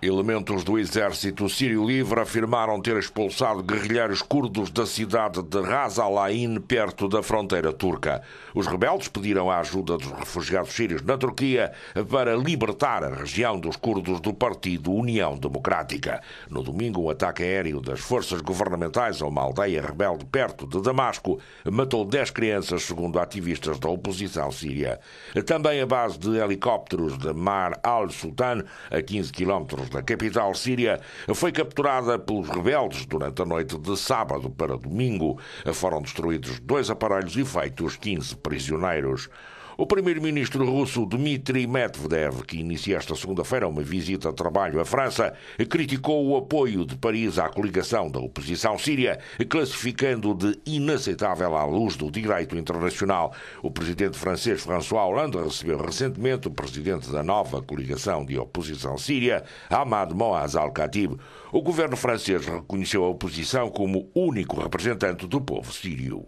Elementos do exército sírio livre afirmaram ter expulsado guerrilheiros curdos da cidade de Ras Al Ain, perto da fronteira turca. Os rebeldes pediram a ajuda dos refugiados sírios na Turquia para libertar a região dos curdos do partido União Democrática. No domingo, um ataque aéreo das forças governamentais a uma aldeia rebelde perto de Damasco matou 10 crianças, segundo ativistas da oposição síria. Também a base de helicópteros de Mar Al-Sultan, a 15 quilómetros da na capital síria, foi capturada pelos rebeldes durante a noite de sábado para domingo. Foram destruídos dois aparelhos e feitos 15 prisioneiros. O primeiro-ministro russo Dmitry Medvedev, que inicia esta segunda-feira uma visita de trabalho à França, criticou o apoio de Paris à coligação da oposição síria, classificando de inaceitável à luz do direito internacional. O presidente francês François Hollande recebeu recentemente o presidente da nova coligação de oposição síria, Ahmad Moaz al-Khatib. O governo francês reconheceu a oposição como único representante do povo sírio.